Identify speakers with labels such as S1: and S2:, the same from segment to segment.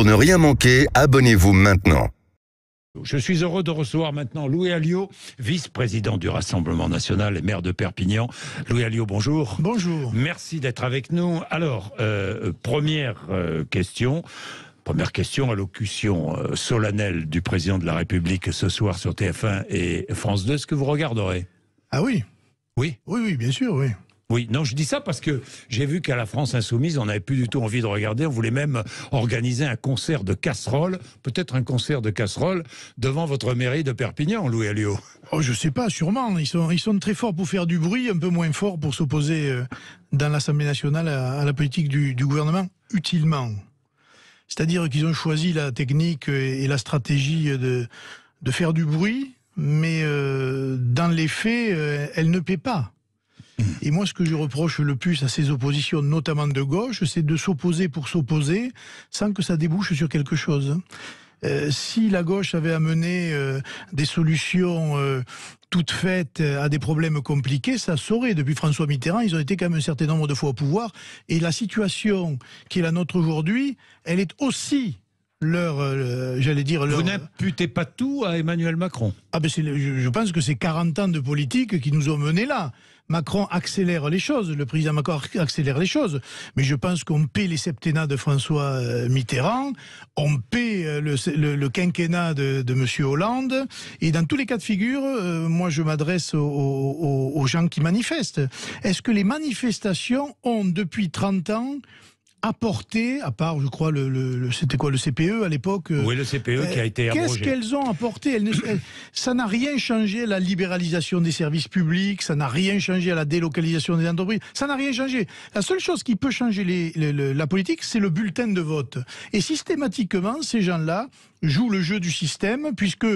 S1: Pour ne rien manquer, abonnez-vous maintenant. Je suis heureux de recevoir maintenant Louis Alliot, vice-président du Rassemblement national et maire de Perpignan. Louis Alliot, bonjour. Bonjour. Merci d'être avec nous. Alors, euh, première euh, question. Première question, allocution euh, solennelle du président de la République ce soir sur TF1 et France 2. ce que vous regarderez Ah oui Oui. Oui, oui, bien sûr, oui. Oui, non, je dis ça parce que j'ai vu qu'à la France Insoumise, on n'avait plus du tout envie de regarder. On voulait même organiser un concert de casseroles, peut-être un concert de casseroles, devant votre mairie de Perpignan, Louis
S2: Alliot. Oh, je sais pas, sûrement. Ils sont, très forts pour faire du bruit, un peu moins forts pour s'opposer euh, dans l'Assemblée nationale à, la politique du, gouvernement, utilement. C'est-à-dire qu'ils ont choisi la technique et, la stratégie de, faire du bruit, mais euh, dans les faits, euh, elle ne paie pas. Et moi, ce que je reproche le plus à ces oppositions, notamment de gauche, c'est de s'opposer pour s'opposer sans que ça débouche sur quelque chose. Euh, si la gauche avait amené euh, des solutions euh, toutes faites à des problèmes compliqués, ça saurait. Depuis François Mitterrand, ils ont été quand même un certain nombre de fois au pouvoir. Et la situation qui est la nôtre aujourd'hui, elle est aussi leur, euh, dire... Vous n'imputez pas tout à Emmanuel Macron Ah ben je, pense que c'est 40 ans de politique qui nous ont menés là. Macron accélère les choses, le président Macron accélère les choses. Mais je pense qu'on paie les septennats de François euh, Mitterrand, on paie euh, le, quinquennat de, de M. Hollande. Et dans tous les cas de figure, moi je m'adresse aux, aux gens qui manifestent. Est-ce que les manifestations ont depuis 30 ans apporté, à part, je crois, le, c'était quoi le CPE à l'époque euh, Oui, le CPE qui a été euh, Qu'est-ce qu'elles ont apporté Ça n'a rien changé à la libéralisation des services publics, ça n'a rien changé à la délocalisation des entreprises, ça n'a rien changé. La seule chose qui peut changer la politique, c'est le bulletin de vote. Et systématiquement, ces gens-là jouent le jeu du système, puisque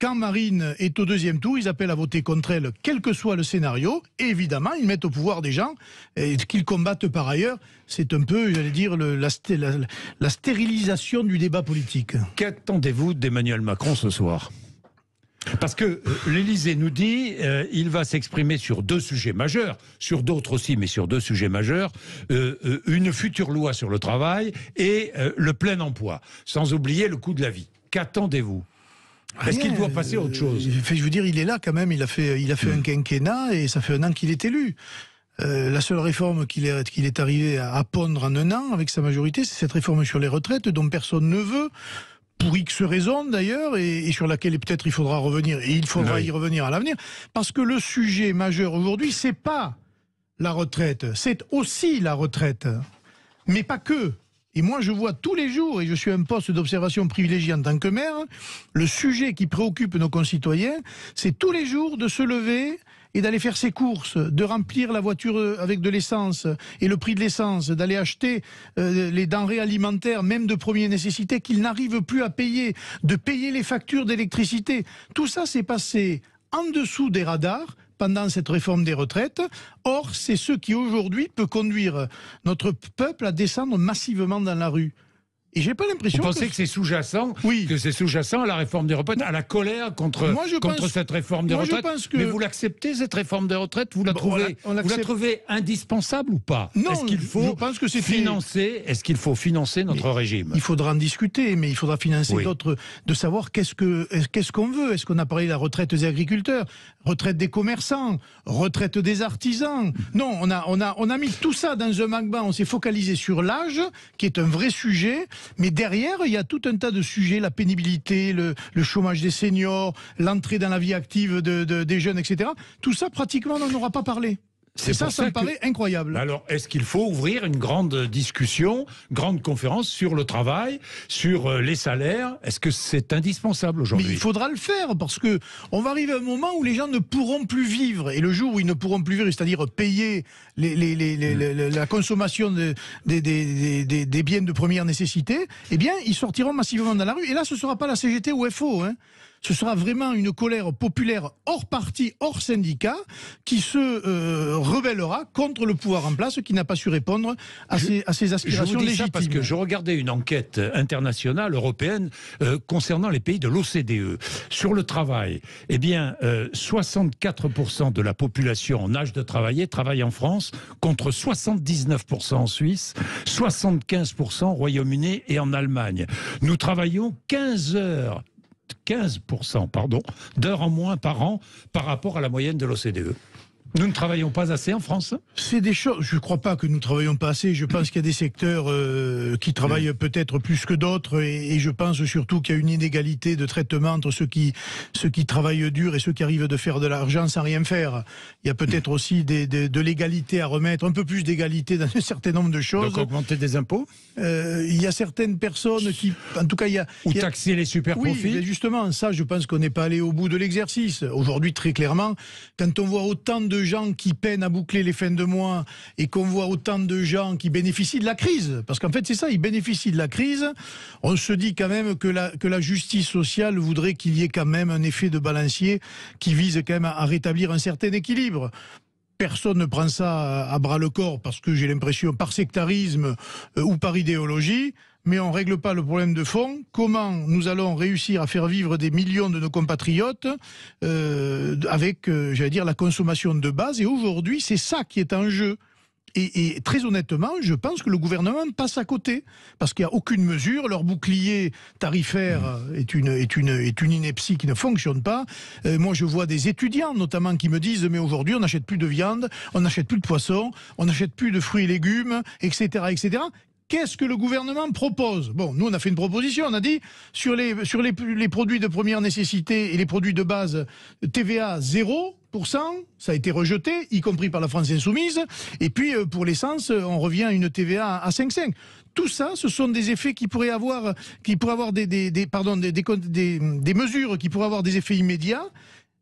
S2: quand Marine est au deuxième tour, ils appellent à voter contre elle, quel que soit le scénario. Et évidemment, ils mettent au pouvoir des gens qu'ils combattent par ailleurs. C'est un peu, j'allais dire, la, stérilisation du débat politique.
S1: Qu'attendez-vous d'Emmanuel Macron ce soir parce que euh, l'Élysée nous dit euh, il va s'exprimer sur deux sujets majeurs, sur d'autres aussi, mais sur deux sujets majeurs, euh, une future loi sur le travail et le plein emploi, sans oublier le coût de la vie. Qu'attendez-vous est-ce qu'il doit passer à autre
S2: euh, chose Je veux dire, il est là quand même, il a fait, il a fait un mm. quinquennat et ça fait un an qu'il est élu. Euh, la seule réforme qu'il est, qu'il est arrivé à pondre en un an avec sa majorité, c'est cette réforme sur les retraites dont personne ne veut, pour X raisons d'ailleurs, et, sur laquelle peut-être il faudra revenir, et il faudra y revenir à l'avenir, parce que le sujet majeur aujourd'hui, c'est pas la retraite, c'est aussi la retraite, mais pas que. Et moi, je vois tous les jours, et je suis un poste d'observation privilégié en tant que maire, le sujet qui préoccupe nos concitoyens, c'est tous les jours de se lever et d'aller faire ses courses, de remplir la voiture avec de l'essence et le prix de l'essence, d'aller acheter euh, les denrées alimentaires, même de première nécessité, qu'ils n'arrivent plus à payer, de payer les factures d'électricité. Tout ça s'est passé en dessous des radars pendant cette réforme des retraites. Or, c'est ce qui aujourd'hui peut conduire notre peuple à descendre massivement dans la rue. Et j'ai pas l'impression. Vous pensez que, c'est
S1: sous-jacent Que c'est sous-jacent à la réforme des retraites, à la colère contre, contre cette réforme des retraites. Mais vous l'acceptez, cette réforme des retraites Vous la, trouvez, indispensable ou pas Non. Est-ce qu'il faut pense que financer Est-ce qu'il faut financer notre régime
S2: Il faudra en discuter, mais il faudra financer d'autres. De savoir qu'est-ce qu'on veut Est-ce qu'on a parlé de la retraite des agriculteurs, retraite des commerçants, retraite des artisans Non, on a on a on a mis tout ça dans un magma. On s'est focalisé sur l'âge, qui est un vrai sujet. Mais derrière, il y a tout un tas de sujets, la pénibilité, le, chômage des seniors, l'entrée dans la vie active des jeunes, etc. Tout ça, pratiquement, on n'en aura pas parlé. C'est ça, ça, me paraît incroyable.
S1: Alors, est-ce qu'il faut ouvrir une grande discussion, grande conférence sur le travail,
S2: sur euh, les salaires Est-ce que c'est indispensable aujourd'hui Mais il faudra le faire parce que on va arriver à un moment où les gens ne pourront plus vivre et le jour où ils ne pourront plus vivre, c'est-à-dire payer Mm. la consommation des biens de première nécessité, eh bien, ils sortiront massivement dans la rue. Et là, ce ne sera pas la CGT ou FO. Hein. ce sera vraiment une colère populaire hors parti, hors syndicat, qui se euh, rebellera contre le pouvoir en place qui n'a pas su répondre à, ses, aspirations je dis légitimes. parce que je
S1: regardais une enquête internationale européenne euh, concernant les pays de l'OCDE sur le travail. Eh bien, 64% euh, de la population en âge de travailler travaille en France contre 79% en Suisse, 75% au Royaume-Uni et en Allemagne. Nous travaillons 15 heures pardon, d'heures en moins par an par rapport à la moyenne de l'OCDE.
S2: Nous ne travaillons pas assez en France C'est des choses. Je ne crois pas que nous travaillons pas assez. Je pense qu'il y a des secteurs euh, qui travaillent mm. peut-être plus que d'autres, et, je pense surtout qu'il y a une inégalité de traitement entre ceux qui qui travaillent dur et ceux qui arrivent de faire de l'argent sans rien faire. Il y a peut-être aussi de l'égalité à remettre, un peu plus d'égalité dans un certain nombre de choses. Donc augmenter des impôts euh, Il y a certaines personnes qui, en tout cas, il y a ou taxer les super profits. Oui, justement, ça, je pense qu'on n'est pas allé au bout de l'exercice. Aujourd'hui, très clairement, quand on voit autant de gens qui peinent à boucler les fins de mois et qu'on voit autant de gens qui bénéficient de la crise, parce qu'en fait c'est ça, ils bénéficient de la crise, on se dit quand même que la, justice sociale voudrait qu'il y ait quand même un effet de balancier qui vise quand même à rétablir un certain équilibre personne ne prend ça à bras le corps parce que j'ai l'impression par sectarisme euh, ou par idéologie, mais on ne règle pas le problème de fond. Comment nous allons réussir à faire vivre des millions de nos compatriotes euh, avec, euh, j'allais dire, la consommation de base Et aujourd'hui, c'est ça qui est en jeu. Et, très honnêtement, je pense que le gouvernement passe à côté parce qu'il n'y a aucune mesure. Leur bouclier tarifaire mmh. est une ineptie qui ne fonctionne pas. Euh, moi, je vois des étudiants notamment qui me disent mais aujourd'hui on n'achète plus de viande, on n'achète plus de poisson, on n'achète plus de fruits et légumes, etc., etc qu'est-ce que le gouvernement propose Bon, nous, on a fait une proposition, on a dit, sur les, sur les, les produits de première nécessité et les produits de base, TVA 0%, ça a été rejeté, y compris par la France insoumise. Et puis, euh, pour l'essence, euh, on revient à une TVA à 5,5. Tout ça, ce sont des effets qui pourraient avoir, qui pourraient avoir des, des, des pardon, des, des mesures qui pourraient avoir des effets immédiats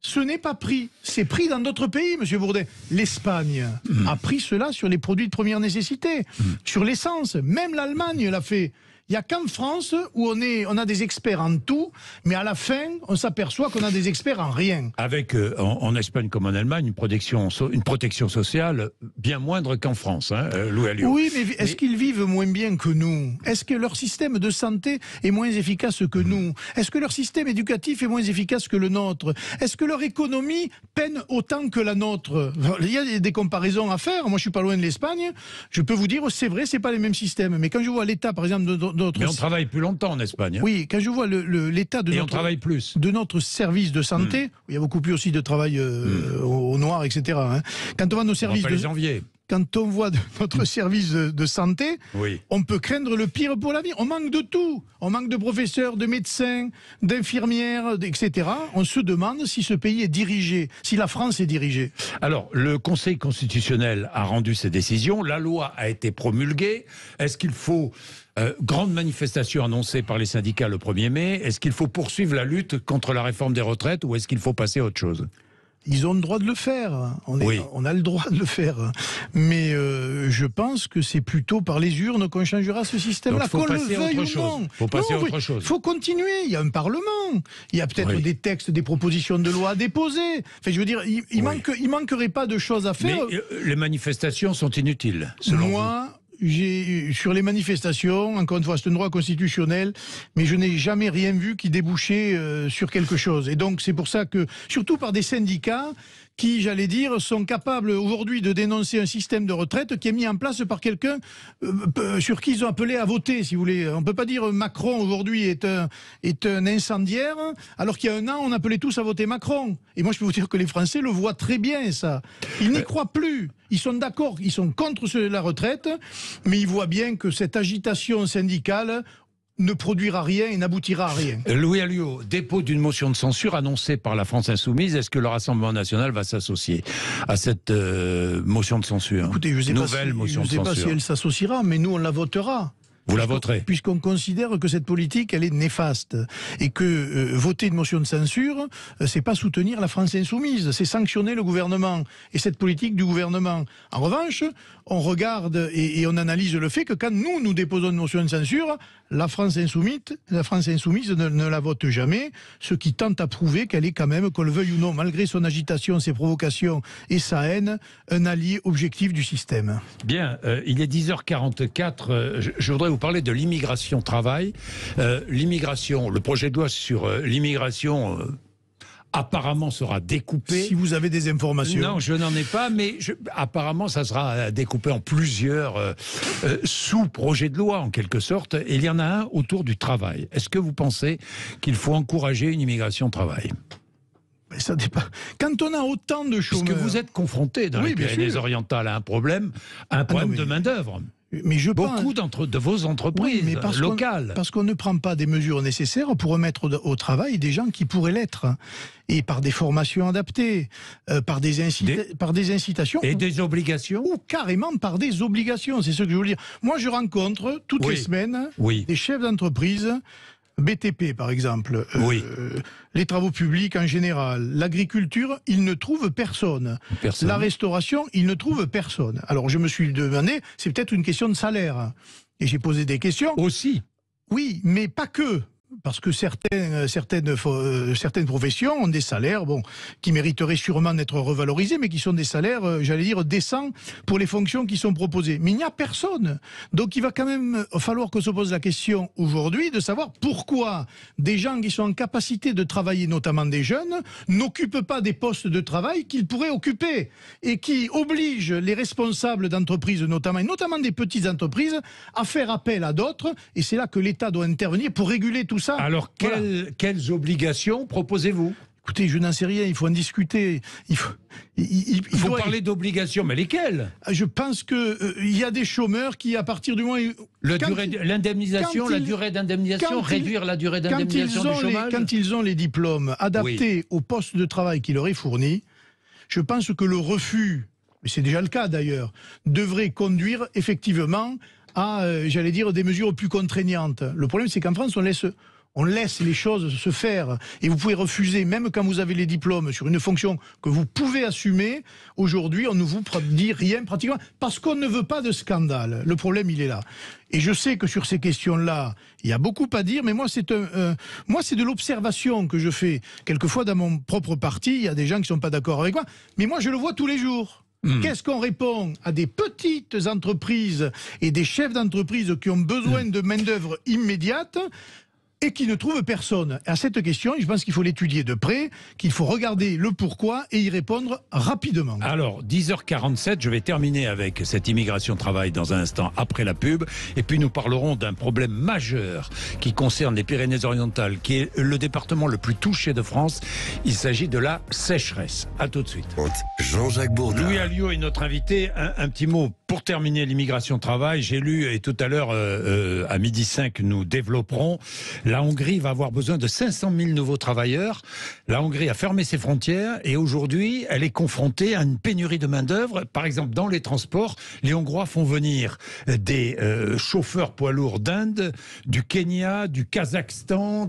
S2: ce n'est pas pris. C'est pris dans d'autres pays, Monsieur Bourdet. L'Espagne a pris cela sur les produits de première nécessité, mm. sur l'essence. Même l'Allemagne l'a fait. Il n'y a qu'en France où on, est, on a des experts en tout, mais à la fin, on s'aperçoit qu'on a des experts en rien.
S1: Avec, euh, en, Espagne comme en Allemagne, une protection, une protection sociale bien moindre qu'en
S2: France, hein, euh, Louis Oui, mais est-ce qu'ils vivent moins bien que nous Est-ce que leur système de santé est moins efficace que hmm. nous Est-ce que leur système éducatif est moins efficace que le nôtre Est-ce que leur économie peine autant que la nôtre Il y a des comparaisons à faire. Moi, je ne suis pas loin de l'Espagne. Je peux vous dire, c'est vrai, c'est pas les mêmes systèmes. Mais quand je vois l'État, par exemple, de mais on travaille plus
S1: longtemps en Espagne. Hein.
S2: Oui, quand je vois l'état de notre... service de santé, hmm. il y a beaucoup plus aussi de travail euh, hmm. au noir, etc. Hein. Quand on voit nos services... de... janvier quand on voit notre mm. service de santé, on peut craindre le pire pour la vie. On manque de tout. On manque de professeurs, de médecins, d'infirmières, etc. On se demande si ce pays est dirigé, si la France est dirigée.
S1: Alors, le Conseil constitutionnel a rendu ses décisions. La loi a été promulguée. Est-ce qu'il faut euh, grande manifestation annoncée par les syndicats le 1er mai. Est-ce qu'il faut poursuivre la lutte contre la réforme des retraites ou est-ce qu'il faut passer à autre chose
S2: ils ont le droit de le faire. On, a le droit de le faire. Mais euh, je pense que c'est plutôt par les urnes qu'on changera ce système-là. Qu'on le veuille ou Il faut passer autre chose. faut continuer. Il y a un Parlement. Il y a peut-être des textes, des propositions de loi à déposer. Enfin, je veux dire, il, ne manquerait pas de choses à faire. Mais
S1: euh, les manifestations sont inutiles, selon
S2: Moi, j'ai sur les manifestations, encore une fois, c'est un droit constitutionnel, mais je n'ai jamais rien vu qui débouchait euh, sur quelque chose. Et donc c'est pour ça que, surtout par des syndicats, qui, j'allais dire, sont capables aujourd'hui de dénoncer un système de retraite qui est mis en place par quelqu'un euh, sur qui ils ont appelé à voter, si vous voulez. On ne peut pas dire Macron aujourd'hui est un, est un incendiaire, alors qu'il y a un an, on appelait tous à voter Macron. Et moi, je peux vous dire que les Français le voient très bien, ça. Ils n'y euh. croient plus. Ils sont d'accord, ils sont contre la retraite, mais ils voient bien que cette agitation syndicale, ne produira rien et n'aboutira à rien.
S1: Louis Alliot, dépôt d'une motion de censure annoncée par la France Insoumise, est-ce que le Rassemblement National va s'associer à cette euh, motion de censure Écoutez, je ne sais, pas, si elle
S2: s'associera, mais nous on la votera. Vous la voterez Puisqu'on considère que cette politique, elle est néfaste. Et que euh, voter une motion de censure, euh, c'est pas soutenir la France insoumise, c'est sanctionner le gouvernement et cette politique du gouvernement. En revanche, on regarde et, on analyse le fait que quand nous, nous déposons une motion de censure, la France insoumise, la France insoumise ne, la vote jamais, ce qui tente à prouver qu'elle est quand même, qu'on le veuille ou non, malgré son agitation, ses provocations et sa haine, un allié objectif du système.
S1: Bien, euh, il est 10h44, je, je voudrais vous vous parler de l'immigration travail. Euh, l'immigration, le projet de loi sur euh, l'immigration euh, apparemment sera découpé. Si vous avez des informations. Non, je n'en ai pas, mais apparemment ça sera découpé en plusieurs sous-projets de loi en quelque sorte. Et il y en a un autour du travail. Est-ce que vous pensez qu'il faut encourager une immigration travail
S2: quand on a autant de chômeurs. Parce que vous êtes confronté dans les orientale
S1: orientales à un problème, un ah problème de main-d'œuvre. Mais je Beaucoup de vos entreprises locales. parce
S2: qu'on ne prend pas des mesures nécessaires pour remettre au, travail des gens qui pourraient l'être. Et par des formations adaptées, euh, par, des incitations. Et des obligations Ou carrément par des obligations, c'est ce que je veux dire. Moi, je rencontre toutes les semaines des chefs d'entreprise BTP par exemple, euh, oui. les travaux publics en général, l'agriculture, ils ne trouvent personne. personne. La restauration, ils ne trouvent personne. Alors je me suis demandé, c'est peut-être une question de salaire. Et j'ai posé des questions. Aussi. Oui, mais pas que parce que certaines, euh, euh, certaines, professions ont des salaires bon, qui mériteraient sûrement d'être revalorisés, mais qui sont des salaires, euh, j'allais dire, décents pour les fonctions qui sont proposées. Mais il n'y a personne. Donc il va quand même falloir que se pose la question aujourd'hui de savoir pourquoi des gens qui sont en capacité de travailler, notamment des jeunes, n'occupent pas des postes de travail qu'ils pourraient occuper et qui obligent les responsables d'entreprises, notamment, notamment des petites entreprises, à faire appel à d'autres. Et c'est là que l'État doit intervenir pour réguler tout ça. Alors, quelles, obligations proposez-vous Écoutez, je n'en sais rien, il faut en discuter. Il faut, parler d'obligations, mais lesquelles ah, Je pense qu'il euh, il y a des chômeurs qui, à partir du moment. L'indemnisation, la durée d'indemnisation, réduire la durée d'indemnisation quand ils ont les diplômes adaptés au poste de travail qui leur est fourni, je pense que le refus, mais c'est déjà le cas d'ailleurs, devrait conduire effectivement à, euh, j'allais dire, des mesures plus contraignantes. Le problème, c'est qu'en France, on laisse on laisse les choses se faire. Et vous pouvez refuser, même quand vous avez les diplômes sur une fonction que vous pouvez assumer, aujourd'hui, on ne vous dit rien pratiquement, parce qu'on ne veut pas de scandale. Le problème, il est là. Et je sais que sur ces questions-là, il y a beaucoup à dire, mais moi, c'est moi, c'est de l'observation que je fais. Quelquefois, dans mon propre parti, il y a des gens qui sont pas d'accord avec moi, mais moi, je le vois tous les jours. Hmm. Qu'est-ce qu'on répond à des petites entreprises et des chefs d'entreprise qui ont besoin de main-d'œuvre immédiate qui ne trouve personne. À cette question, je pense qu'il faut l'étudier de près, qu'il faut regarder le pourquoi et y répondre rapidement.
S1: Alors, 10h47, je vais terminer avec cette immigration travail dans un instant après la pub. Et puis nous parlerons d'un problème majeur qui concerne les Pyrénées-Orientales, qui est le département le plus touché de France. Il s'agit de la sécheresse. A tout de suite. Jean-Jacques Bourdin. Louis Alliot est notre invité. Un, petit mot pour terminer l'immigration travail. J'ai lu, et tout à l'heure, à euh, 12 euh, à midi 5, nous développerons la la Hongrie va avoir besoin de 500 000 nouveaux travailleurs. La Hongrie a fermé ses frontières et aujourd'hui, elle est confrontée à une pénurie de main-d'œuvre. Par exemple, dans les transports, les Hongrois font venir des euh, chauffeurs poids lourds d'Inde, du Kenya, du
S2: Kazakhstan.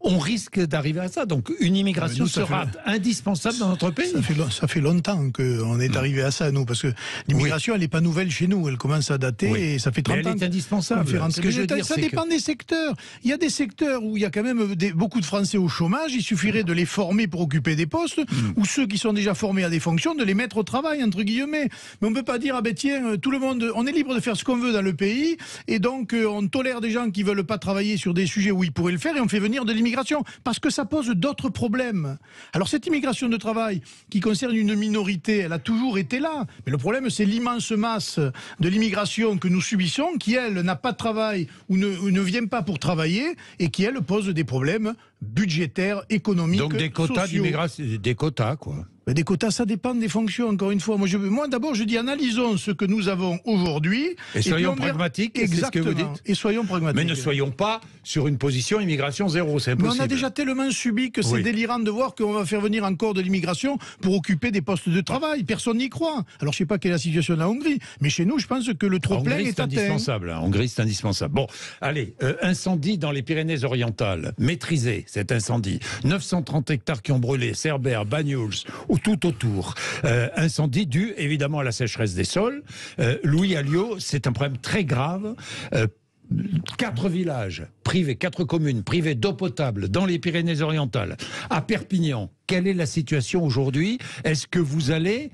S2: On risque d'arriver à ça. Donc, une immigration sera indispensable dans notre pays. Ça fait, longtemps qu'on est hmm. arrivé à ça, nous, parce que l'immigration, elle n'est pas nouvelle chez nous. Elle commence à dater et ça fait 30 ans. Elle est indispensable. Ce que ça dépend des secteurs. Il y a des secteurs où il y a quand même beaucoup de Français au chômage, il suffirait de les former pour occuper des postes, mm. ou ceux qui sont déjà formés à des fonctions, de les mettre au travail, entre guillemets. Mais on ne peut pas dire, ah ben tiens, euh, tout le monde, on est libre de faire ce qu'on veut dans le pays, et donc euh, on tolère des gens qui veulent pas travailler sur des sujets où ils pourraient le faire, et on fait venir de l'immigration, parce que ça pose d'autres problèmes. Alors cette immigration de travail, qui concerne une minorité, elle a toujours été là, mais le problème c'est l'immense masse de l'immigration que nous subissons, qui elle n'a pas de travail, ou ou ne vient pas pour travailler, et qui, elle pose des problèmes budgétaires, économiques, Donc des quotas d'immigration,
S1: des quotas quoi.
S2: des quotas, ça dépend des fonctions, encore une fois. Moi, moi d'abord, je dis analysons ce que nous avons aujourd'hui. Et, soyons pragmatiques, c'est Et soyons pragmatiques. Mais ne soyons
S1: pas sur une position immigration zéro, c'est impossible. on a déjà
S2: tellement subi que c'est délirant de voir qu'on va faire venir encore de l'immigration pour occuper des postes de travail. Personne n'y croit. Alors, je sais pas quelle est la situation en Hongrie, mais chez nous, je pense que le trop-plein est, indispensable.
S1: En hein. Hongrie, c'est indispensable. Bon, allez, euh, incendie dans les Pyrénées-Orientales, maîtrisé cet incendie. 930 hectares qui ont brûlé, Cerbère, Bagnols, ou tout autour. Euh, incendie dû évidemment à la sécheresse des sols. Euh, Louis Alliot, c'est un problème très grave. Euh, quatre villages privés, quatre communes privées d'eau potable dans les Pyrénées-Orientales, à Perpignan. Quelle est la situation
S2: aujourd'hui Est-ce que vous allez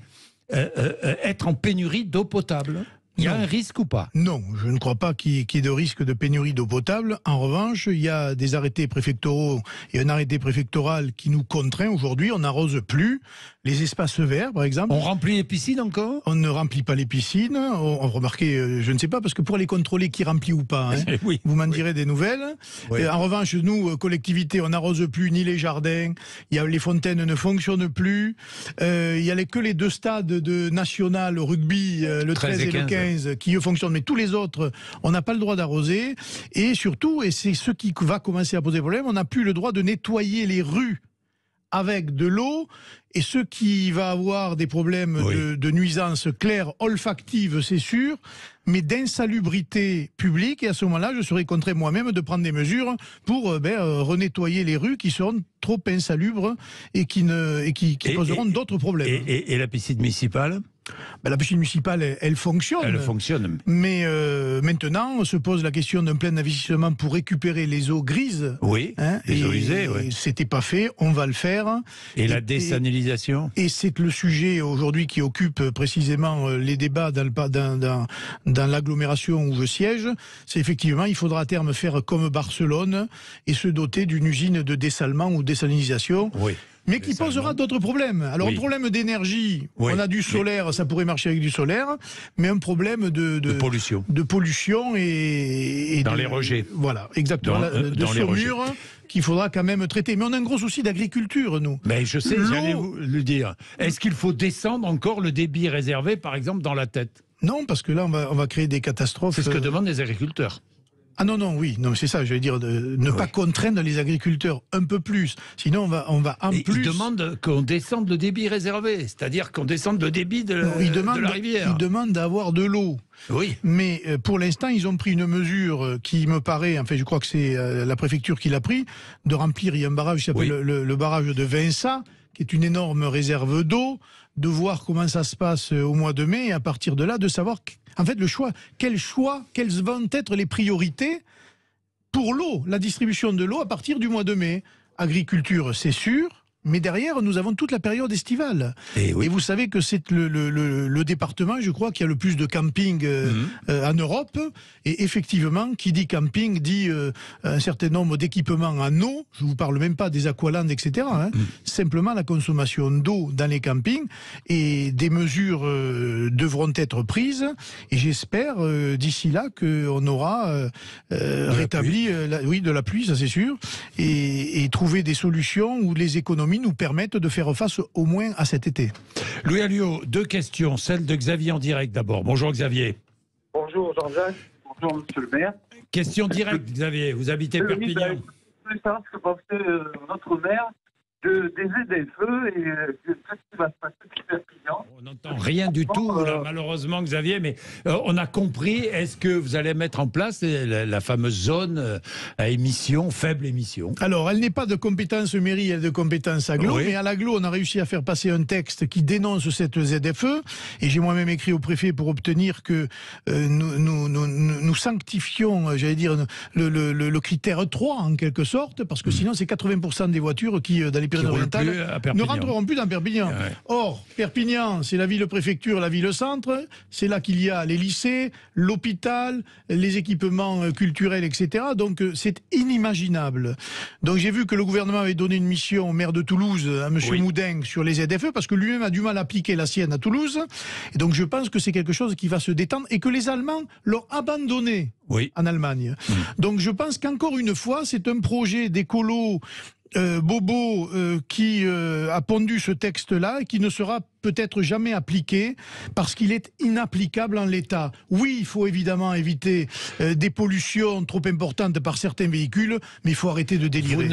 S2: être en pénurie d'eau potable y a un risque ou pas Non, je ne crois pas qu'il y, ait de risque de pénurie d'eau potable. En revanche, il y a des arrêtés préfectoraux et un arrêté préfectoral qui nous contraint aujourd'hui. On n'arrose plus les espaces verts, par exemple. On remplit les piscines encore On ne remplit pas les piscines. On, on euh, je ne sais pas, parce que pour les contrôler qui remplit ou pas, hein, eh vous m'en direz des nouvelles. Euh, en revanche, nous, euh, collectivités, on n'arrose plus ni les jardins. Il y a, les fontaines ne fonctionnent plus. il n'y a que les deux stades de national rugby, le 13, et, et le 15 qui eux fonctionnent, mais tous les autres, on n'a pas le droit d'arroser. Et surtout, et c'est ce qui va commencer à poser problème, on n'a plus le droit de nettoyer les rues avec de l'eau et ce qui va avoir des problèmes de, nuisance claire, olfactive, c'est sûr, mais d'insalubrité publique. Et à ce moment-là, je serai contraint moi-même de prendre des mesures pour euh, ben, euh, renettoyer les rues qui seront trop insalubres et qui, poseront d'autres problèmes. et la piscine municipale ben, la piscine municipale, elle, fonctionne. Elle fonctionne. Mais euh, maintenant, on se pose la question d'un plein investissement pour récupérer les eaux grises. Oui, hein, les eaux usées. Ouais. C'était pas fait, on va le faire. Et, la désanilisation Et, c'est le sujet aujourd'hui qui occupe euh, précisément euh, les débats dans, dans, dans l'agglomération où je siège. C'est effectivement, il faudra à terme faire comme Barcelone et se doter d'une usine de dessalement ou désalinisation. Oui mais qui posera d'autres problèmes. Alors, un problème d'énergie, on a du solaire, ça pourrait marcher avec du solaire, mais un problème de, pollution, et, dans les rejets. Voilà, exactement, dans, euh, de qu'il faudra quand même traiter. Mais on a un gros souci d'agriculture, nous. Mais
S1: je sais, vous le dire. Est-ce qu'il faut descendre encore le débit réservé, par exemple, dans la tête
S2: Non, parce que là, on va créer des catastrophes. C'est ce que euh, demandent
S1: les agriculteurs.
S2: Ah non, non, oui, non, c'est ça, je veux dire, ne pas contraindre les agriculteurs un peu plus, sinon on va, on va en plus... Ils demandent
S1: qu'on descende le débit réservé, c'est-à-dire qu'on descende le débit de, la rivière. Ils
S2: demandent d'avoir de l'eau. Oui. Mais euh, pour l'instant, ils ont pris une mesure euh, qui me paraît, en fait, je crois que c'est euh, la préfecture qui l'a pris, de remplir, il y a un barrage qui s'appelle le, barrage de Vinça, qui est une énorme réserve d'eau de voir comment ça se passe euh, au mois de mai et à partir de là, de savoir, en fait, le choix, quel choix, quelles vont être les priorités pour l'eau, la distribution de l'eau à partir du mois de mai. Agriculture, c'est sûr. Mais derrière, nous avons toute la période estivale. Eh et, vous savez que c'est le, département, je crois, qui a le plus de camping euh, mhm. euh, en Europe. Et effectivement, qui dit camping dit euh, un certain nombre d'équipements en eau. Je vous parle même pas des aqualandes, etc. Hein. Mhm. Simplement la consommation d'eau dans les campings. Et des mesures devront être prises. Et j'espère d'ici là qu'on aura rétabli, la, oui, de la pluie, ça c'est sûr, et, trouver des solutions où les économies nous permettent de faire face au moins à cet été.
S1: Louis Alliot, deux questions. Celle de Xavier en direct d'abord. Bonjour Xavier.
S2: Bonjour Jean-Jacques.
S1: Bonjour Monsieur le maire. Question directe Xavier, vous habitez Perpignan.
S2: Ben, je que euh, maire des et euh, tout ce qui va se
S1: passer On n'entend rien du tout, euh, malheureusement, Xavier, mais euh, on a compris. Est-ce que vous allez mettre en place la, fameuse zone à émission, faible émission
S2: Alors, elle n'est pas de compétence mairie, elle est de compétence aglo, mais à l'aglo, on a réussi à faire passer un texte qui dénonce cette ZFE, et j'ai moi-même écrit au préfet pour obtenir que nous, sanctifions, j'allais dire, le, critère 3, en quelque sorte, parce que mm. sinon, c'est 80% des voitures qui, dans les ne rentreront plus dans Perpignan. Or, Perpignan, c'est la ville-préfecture, la ville-centre, c'est là qu'il y a les lycées, l'hôpital, les équipements euh, culturels, etc. Donc euh, c'est inimaginable. Donc j'ai vu que le gouvernement avait donné une mission au maire de Toulouse, à M. Oui. sur les ZFE, parce que lui-même a du mal à appliquer la sienne à Toulouse. Et donc je pense que c'est quelque chose qui va se détendre et que les Allemands l'ont abandonné oui. en Allemagne. Mm. Donc je pense qu'encore une fois, c'est un projet d'écolo euh, Bobo euh, qui euh, a pondu ce texte-là et qui ne sera peut être jamais appliqué parce qu'il est inapplicable en l'état. Oui, il faut évidemment éviter euh, des pollutions trop importantes par certains véhicules, mais il faut arrêter de délirer.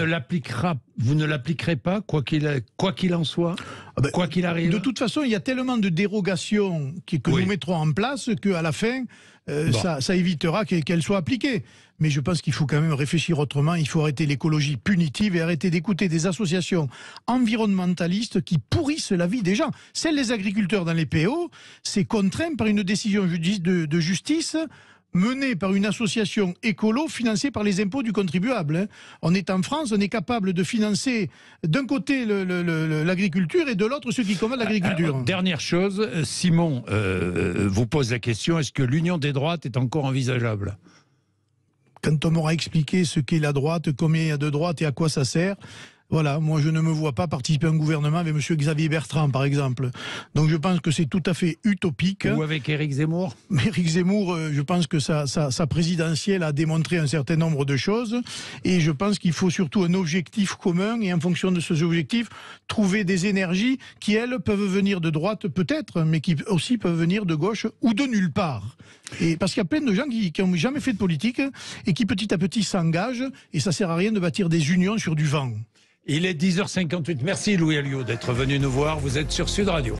S2: Vous ne l'appliquerez, pas, quoi qu'il, en soit, ah ben, quoi qu'il arrive. De toute façon, il y a tellement de dérogations que, nous mettrons en place qu'à la fin, euh, ça, ça évitera qu'elles soient appliquées mais je pense qu'il faut quand même réfléchir autrement. Il faut arrêter l'écologie punitive et arrêter d'écouter des associations environnementalistes qui pourrissent la vie des gens. Celles des agriculteurs dans les PO, c'est contraint par une décision de, justice menée par une association écolo financée par les impôts du contribuable. Hein. On est en France, on est capable de financer d'un côté l'agriculture et de l'autre ceux qui combattent l'agriculture.
S1: Ah, dernière chose, Simon euh, vous pose la question, est-ce que l'union des droites est encore envisageable
S2: quand on m'aura expliqué ce qu'est la droite, combien il y a de droite et à quoi ça sert, voilà, moi je ne me vois pas participer à un gouvernement avec M. Xavier Bertrand, par exemple. Donc je pense que c'est tout à fait utopique. Ou avec Éric Zemmour Éric Zemmour, euh, je pense que sa, présidentielle a démontré un certain nombre de choses. Et je pense qu'il faut surtout un objectif commun. Et en fonction de ces objectifs, trouver des énergies qui, elles, peuvent venir de droite peut-être, mais qui aussi peuvent venir de gauche ou de nulle part. parce qu'il y a plein de gens qui n'ont jamais fait de politique et qui petit à petit s'engagent. Et ça sert à rien de bâtir des unions sur du vent. Il est 10h58. Merci Louis Alliot d'être venu nous voir. Vous êtes sur Sud Radio.